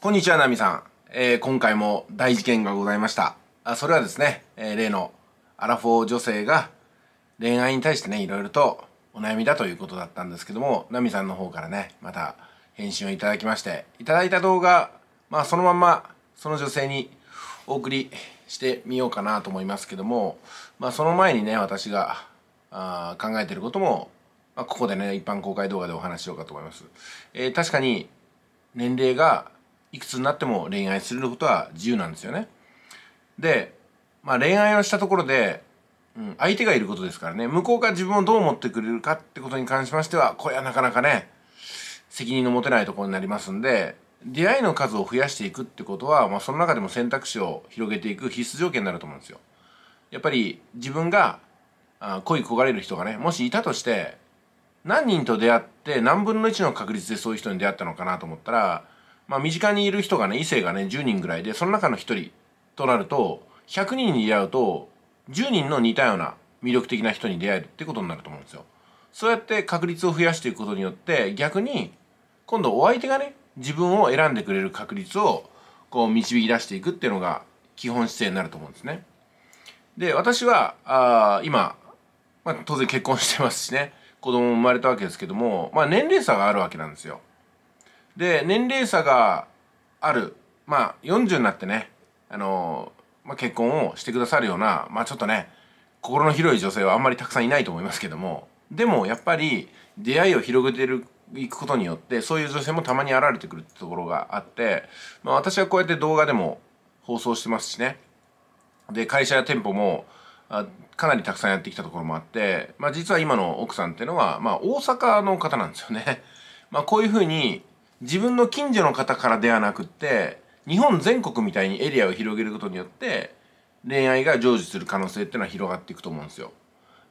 こんにちは、ナミさん。えー、今回も大事件がございました。あそれはですね、えー、例のアラフォー女性が恋愛に対してね、いろいろとお悩みだということだったんですけども、ナミさんの方からね、また返信をいただきまして、いただいた動画、まあそのまんま、その女性にお送りしてみようかなと思いますけども、まあその前にね、私があ考えてることも、まあ、ここでね、一般公開動画でお話しようかと思います。えー、確かに、年齢がいくつになっても恋愛することは自由なんですよね。で、まあ、恋愛をしたところで、うん、相手がいることですからね向こうが自分をどう思ってくれるかってことに関しましてはこれはなかなかね責任の持てないところになりますんで出会いの数を増やしていくってことは、まあ、その中でも選択肢を広げていく必須条件になると思うんですよ。やっぱり自分があ恋焦がれる人がねもしいたとして何人と出会って何分の1の確率でそういう人に出会ったのかなと思ったらまあ身近にいる人がね、異性がね、10人ぐらいで、その中の1人となると、100人に出会うと、10人の似たような魅力的な人に出会えるってことになると思うんですよ。そうやって確率を増やしていくことによって、逆に、今度お相手がね、自分を選んでくれる確率を、こう導き出していくっていうのが、基本姿勢になると思うんですね。で、私は、あ今、まあ、当然結婚してますしね、子供も生まれたわけですけども、まあ、年齢差があるわけなんですよ。で年齢差があるまあ40になってねあの、まあ、結婚をしてくださるようなまあちょっとね心の広い女性はあんまりたくさんいないと思いますけどもでもやっぱり出会いを広げてるいくことによってそういう女性もたまに現れてくるってところがあって、まあ、私はこうやって動画でも放送してますしねで会社や店舗もかなりたくさんやってきたところもあって、まあ、実は今の奥さんっていうのは、まあ、大阪の方なんですよね。まあ、こういうふうに自分の近所の方からではなくって日本全国みたいにエリアを広げることによって恋愛が成就する可能性っていうのは広がっていくと思うんですよ。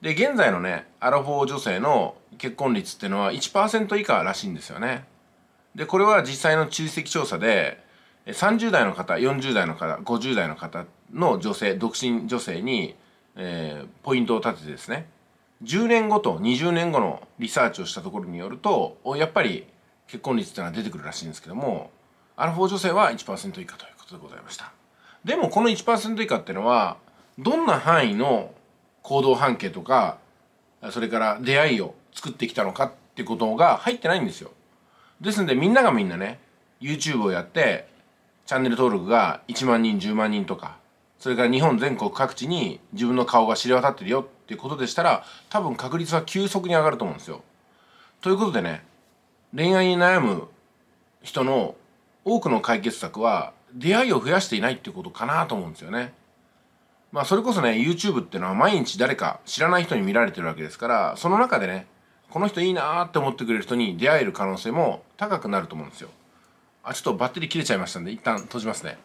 で現在のねアラフォー女性の結婚率っていうのは1%以下らしいんですよね。でこれは実際の追跡調査で30代の方40代の方50代の方の女性独身女性に、えー、ポイントを立ててですね10年後と20年後のリサーチをしたところによるとやっぱり結婚率っていうのは出てくるらしいんですけどもアラフォー女性は1%以下ということでございましたでもこの1%以下っていうのはどんな範囲の行動半径とかそれから出会いを作ってきたのかってことが入ってないんですよですのでみんながみんなね YouTube をやってチャンネル登録が1万人10万人とかそれから日本全国各地に自分の顔が知れ渡ってるよっていうことでしたら多分確率は急速に上がると思うんですよということでね恋愛に悩む人の多くの解決策は出会いを増やしていないっていうことかなと思うんですよね。まあそれこそね YouTube っていうのは毎日誰か知らない人に見られてるわけですからその中でねこの人いいなーって思ってくれる人に出会える可能性も高くなると思うんですよ。あちょっとバッテリー切れちゃいましたんで一旦閉じますね。